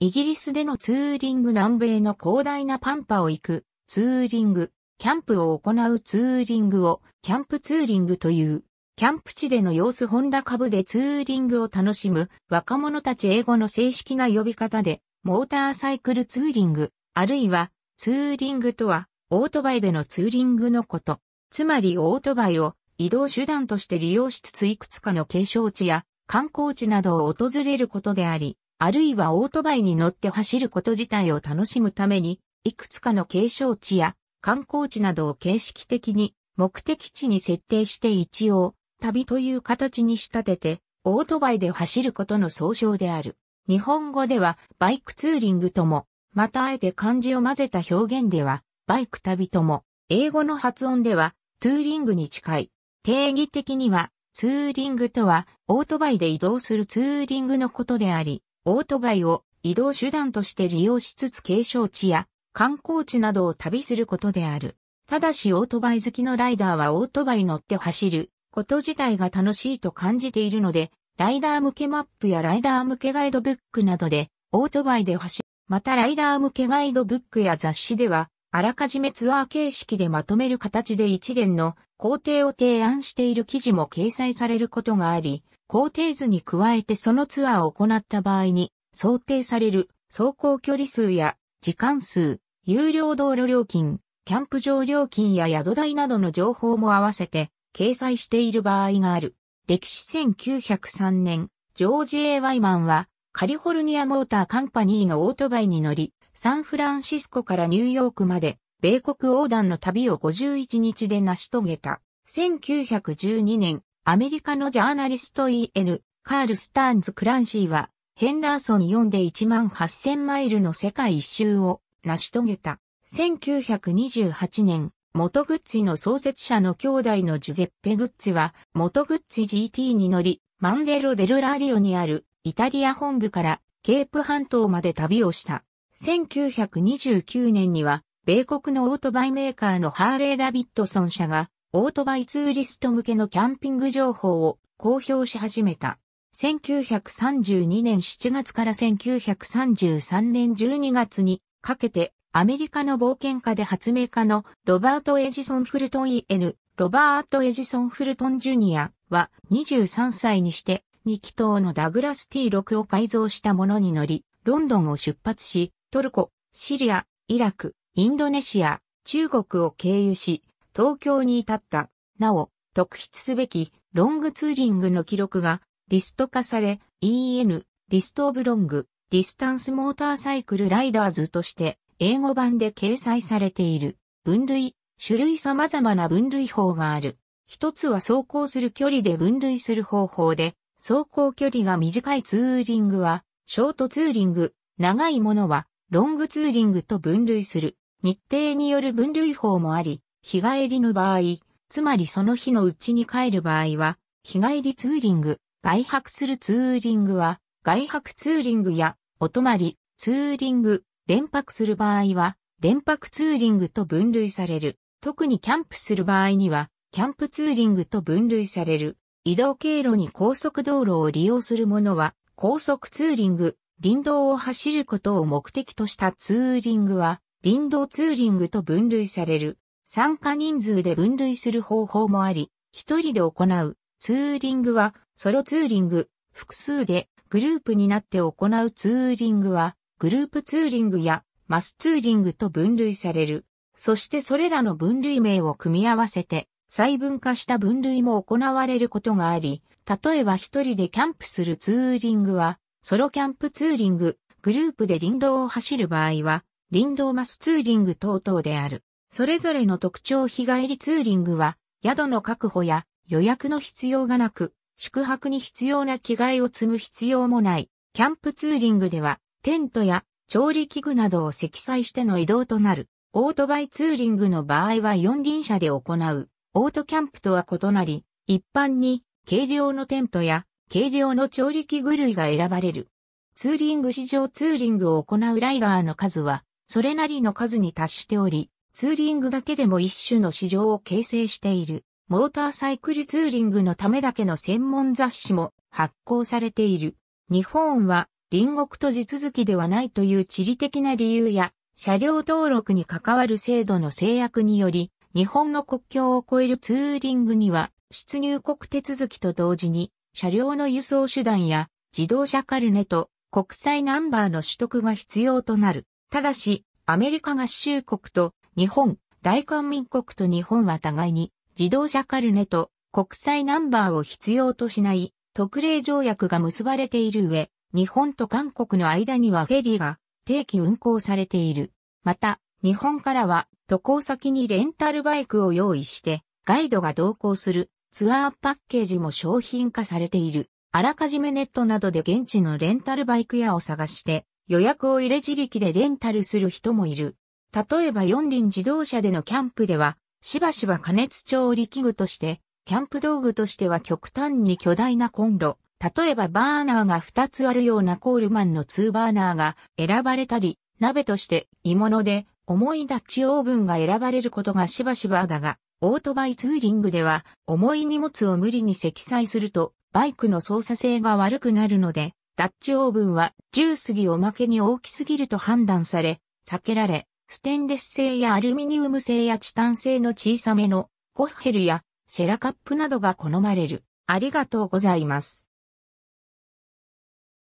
イギリスでのツーリング南米の広大なパンパを行くツーリング、キャンプを行うツーリングをキャンプツーリングという、キャンプ地での様子ホンダ株でツーリングを楽しむ若者たち英語の正式な呼び方で、モーターサイクルツーリング、あるいはツーリングとは、オートバイでのツーリングのこと。つまりオートバイを移動手段として利用しつついくつかの景勝地や観光地などを訪れることであり、あるいはオートバイに乗って走ること自体を楽しむために、いくつかの景勝地や観光地などを形式的に目的地に設定して一応、旅という形に仕立てて、オートバイで走ることの総称である。日本語ではバイクツーリングとも、またあえて漢字を混ぜた表現では、バイク旅とも、英語の発音では、ツーリングに近い。定義的には、ツーリングとは、オートバイで移動するツーリングのことであり、オートバイを移動手段として利用しつつ景勝地や観光地などを旅することである。ただしオートバイ好きのライダーはオートバイ乗って走ること自体が楽しいと感じているので、ライダー向けマップやライダー向けガイドブックなどでオートバイで走る。またライダー向けガイドブックや雑誌では、あらかじめツアー形式でまとめる形で一連の工程を提案している記事も掲載されることがあり、工程図に加えてそのツアーを行った場合に想定される走行距離数や時間数、有料道路料金、キャンプ場料金や宿代などの情報も合わせて掲載している場合がある。歴史1903年、ジョージ・ A・ ワイマンはカリフォルニアモーターカンパニーのオートバイに乗り、サンフランシスコからニューヨークまで米国横断の旅を51日で成し遂げた。1912年、アメリカのジャーナリスト E.N. カール・スターンズ・クランシーは、ヘンダーソン4で1万8000マイルの世界一周を成し遂げた。1928年、元グッチの創設者の兄弟のジュゼッペ・グッチは、元グッチ GT に乗り、マンデロ・デル・ラリオにあるイタリア本部からケープ半島まで旅をした。1929年には、米国のオートバイメーカーのハーレー・ダビッドソン社がオートバイツーリスト向けのキャンピング情報を公表し始めた。1932年7月から1933年12月にかけてアメリカの冒険家で発明家のロバート・エジソン・フルトン E.N. ロバート・エジソン・フルトン・ジュニアは23歳にして2気筒のダグラス T6 を改造したものに乗り、ロンドンを出発し、トルコ、シリア、イラク、インドネシア、中国を経由し、東京に至った。なお、特筆すべきロングツーリングの記録がリスト化され、EN、リストオブロング、ディスタンスモーターサイクルライダーズとして英語版で掲載されている。分類、種類様々な分類法がある。一つは走行する距離で分類する方法で、走行距離が短いツーリングは、ショートツーリング、長いものは、ロングツーリングと分類する。日程による分類法もあり、日帰りの場合、つまりその日のうちに帰る場合は、日帰りツーリング、外泊するツーリングは、外泊ツーリングや、お泊まり、ツーリング、連泊する場合は、連泊ツーリングと分類される。特にキャンプする場合には、キャンプツーリングと分類される。移動経路に高速道路を利用する者は、高速ツーリング、林道を走ることを目的としたツーリングは、林道ツーリングと分類される。参加人数で分類する方法もあり、一人で行うツーリングはソロツーリング、複数でグループになって行うツーリングはグループツーリングやマスツーリングと分類される。そしてそれらの分類名を組み合わせて細分化した分類も行われることがあり、例えば一人でキャンプするツーリングはソロキャンプツーリング、グループで林道を走る場合は林道マスツーリング等々である。それぞれの特徴日帰りツーリングは、宿の確保や予約の必要がなく、宿泊に必要な着替えを積む必要もない。キャンプツーリングでは、テントや調理器具などを積載しての移動となる。オートバイツーリングの場合は四輪車で行う。オートキャンプとは異なり、一般に軽量のテントや軽量の調理器具類が選ばれる。ツーリング市場ツーリングを行うライダーの数は、それなりの数に達しており、ツーリングだけでも一種の市場を形成している。モーターサイクルツーリングのためだけの専門雑誌も発行されている。日本は隣国と地続きではないという地理的な理由や車両登録に関わる制度の制約により日本の国境を越えるツーリングには出入国手続きと同時に車両の輸送手段や自動車カルネと国際ナンバーの取得が必要となる。ただし、アメリカ合衆国と日本、大韓民国と日本は互いに自動車カルネと国際ナンバーを必要としない特例条約が結ばれている上、日本と韓国の間にはフェリーが定期運行されている。また、日本からは渡航先にレンタルバイクを用意して、ガイドが同行するツアーパッケージも商品化されている。あらかじめネットなどで現地のレンタルバイク屋を探して、予約を入れ自力でレンタルする人もいる。例えば四輪自動車でのキャンプでは、しばしば加熱調理器具として、キャンプ道具としては極端に巨大なコンロ、例えばバーナーが2つあるようなコールマンの2バーナーが選ばれたり、鍋として鋳物で重いダッチオーブンが選ばれることがしばしばだが、オートバイツーリングでは重い荷物を無理に積載するとバイクの操作性が悪くなるので、ダッチオーブンは10過ぎおまけに大きすぎると判断され、避けられ、ステンレス製やアルミニウム製やチタン製の小さめのコッヘルやシェラカップなどが好まれる。ありがとうございます。